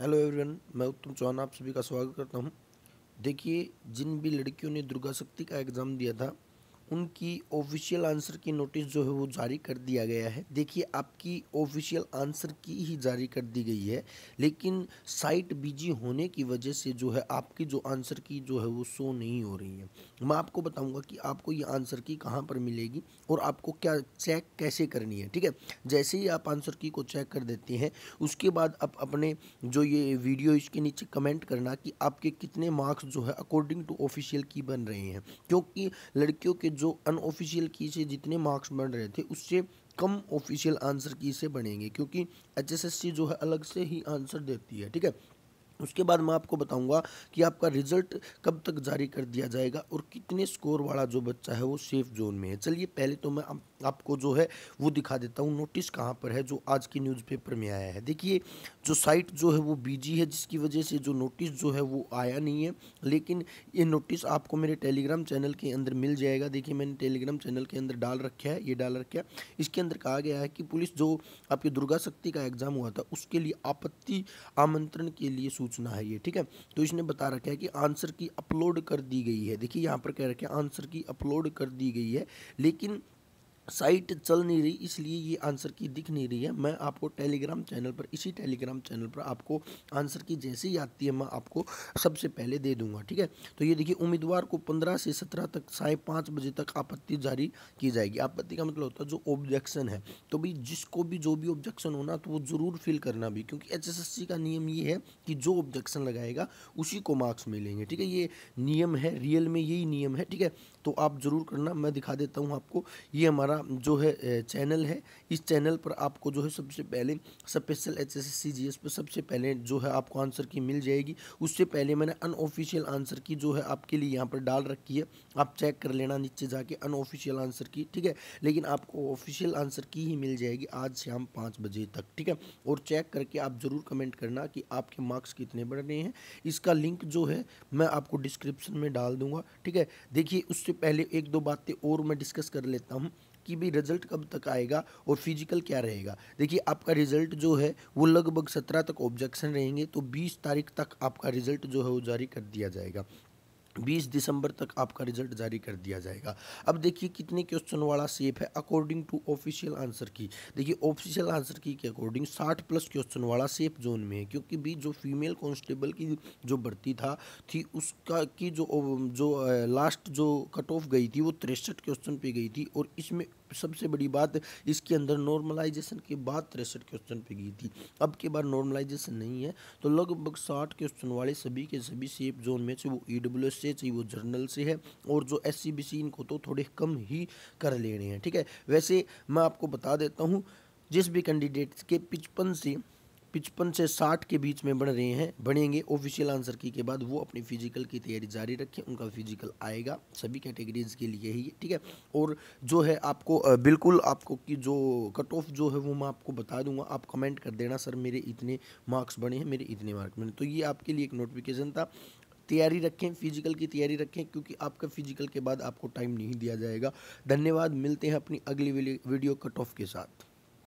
hello everyone मैं उत्तम चौहान आप सभी का स्वागत करता हूँ देखिए जिन भी लड़कियों ने दुर्गा शक्ति का एग्ज़ाम दिया था उनकी ऑफिशियल आंसर की नोटिस जो है वो जारी कर दिया गया है देखिए आपकी ऑफिशियल आंसर की ही जारी कर दी गई है लेकिन साइट बिजी होने की वजह से जो है आपकी जो आंसर की जो है वो शो नहीं हो रही है मैं आपको बताऊंगा कि आपको ये आंसर की कहाँ पर मिलेगी और आपको क्या चेक कैसे करनी है ठीक है जैसे ही आप आंसर की को चेक कर देते हैं उसके बाद आप अपने जो ये वीडियो इसके नीचे कमेंट करना कि आपके कितने मार्क्स जो है अकॉर्डिंग टू ऑफिशियल की बन रहे हैं क्योंकि लड़कियों के जो जो अनऑफिशियल की से जितने मार्क्स बन रहे थे उससे कम ऑफिशियल आंसर की से बनेंगे क्योंकि एचएसएससी जो है अलग से ही आंसर देती है ठीक है उसके बाद मैं आपको बताऊंगा कि आपका रिजल्ट कब तक जारी कर दिया जाएगा और कितने स्कोर वाला जो बच्चा है वो सेफ जोन में है चलिए पहले तो मैं आप आपको जो है वो दिखा देता हूँ नोटिस कहाँ पर है जो आज की न्यूज़पेपर में आया है देखिए जो साइट जो है वो बीजी है जिसकी वजह से जो नोटिस जो है वो आया नहीं है लेकिन ये नोटिस आपको मेरे टेलीग्राम चैनल के अंदर मिल जाएगा देखिए मैंने टेलीग्राम चैनल के अंदर डाल रखा है ये डाल रखा है इसके अंदर कहा गया है कि पुलिस जो आपके दुर्गा शक्ति का एग्ज़ाम हुआ था उसके लिए आपत्ति आमंत्रण के लिए सूचना है ये ठीक है तो इसने बता रखा है कि आंसर की अपलोड कर दी गई है देखिए यहाँ पर कह रखे आंसर की अपलोड कर दी गई है लेकिन साइट चल नहीं रही इसलिए ये आंसर की दिख नहीं रही है मैं आपको टेलीग्राम चैनल पर इसी टेलीग्राम चैनल पर आपको आंसर की जैसे ही आती है मैं आपको सबसे पहले दे दूंगा ठीक है तो ये देखिए उम्मीदवार को पंद्रह से सत्रह तक साढ़े पाँच बजे तक आपत्ति जारी की जाएगी आपत्ति का मतलब होता है जो ऑब्जेक्शन है तो भाई जिसको भी जो भी ऑब्जेक्शन होना तो वो ज़रूर फिल करना भी क्योंकि एच का नियम ये है कि जो ऑब्जेक्शन लगाएगा उसी को मार्क्स मिलेंगे ठीक है ये नियम है रियल में यही नियम है ठीक है तो आप ज़रूर करना मैं दिखा देता हूँ आपको ये हमारा हमारा जो है चैनल है इस चैनल पर आपको जो है सबसे पहले special H S C G S पर सबसे पहले जो है आपको आंसर की मिल जाएगी उससे पहले मैंने अनऑफिशियल आंसर की जो है आपके लिए यहाँ पर डाल रखी है आप चेक कर लेना नीचे जाके अनऑफिशियल आंसर की ठीक है लेकिन आपको ऑफिशियल आंसर की ही मिल जाएगी आज शाम पाँच बजे तक ठीक है और चेक करके आप ज़रूर कमेंट करना कि आपके मार्क्स कितने बढ़ रहे हैं इसका लिंक जो है मैं आपको डिस्क्रिप्शन में डाल दूंगा ठीक है देखिए उससे पहले एक दो बातें और मैं डिस्कस कर लेता हूँ की भी रिजल्ट कब तक आएगा और फिजिकल क्या रहेगा देखिए आपका रिजल्ट जो है वो लगभग सत्रह तक ऑब्जेक्शन रहेंगे तो बीस तारीख तक आपका रिजल्ट जो है वो जारी कर दिया जाएगा बीस दिसंबर तक आपका रिजल्ट जारी कर दिया जाएगा अब देखिए कितने क्वेश्चन वाला सेफ है अकॉर्डिंग टू ऑफिशियल आंसर की देखिए ऑफिशियल आंसर की के अकॉर्डिंग साठ प्लस क्वेश्चन वाला सेफ जोन में है क्योंकि भी जो फीमेल कांस्टेबल की जो भर्ती था थी उसका की जो जो लास्ट जो कट ऑफ गई थी वो तिरसठ क्वेश्चन पे गई थी और इसमें सबसे बड़ी बात इसके अंदर नॉर्मलाइजेशन के बाद तिरसठ क्वेश्चन पे गई थी अब के बार नॉर्मलाइजेशन नहीं है तो लगभग साठ क्वेश्चन वाले सभी के सभी सेफ जोन में से वो ई एस से चाहिए तो वो जर्नल से है और जो एस सी बी सी इनको तो थोड़े कम ही कर लेने हैं ठीक है वैसे मैं आपको बता देता हूँ जिस भी कैंडिडेट्स के पिचपन से पिचपन से साठ के बीच में बढ़ रहे हैं बढ़ेंगे ऑफिशियल आंसर की के बाद वो अपनी फिजिकल की तैयारी जारी रखें उनका फिजिकल आएगा सभी कैटेगरीज के लिए ही ठीक है और जो है आपको बिल्कुल आपको की जो कट ऑफ जो है वो मैं आपको बता दूंगा आप कमेंट कर देना सर मेरे इतने मार्क्स बने हैं मेरे इतने मार्क्स बने तो ये आपके लिए एक नोटिफिकेशन था तैयारी रखें फिजिकल की तैयारी रखें क्योंकि आपका फिजिकल के बाद आपको टाइम नहीं दिया जाएगा धन्यवाद मिलते हैं अपनी अगली वीडियो कट ऑफ के साथ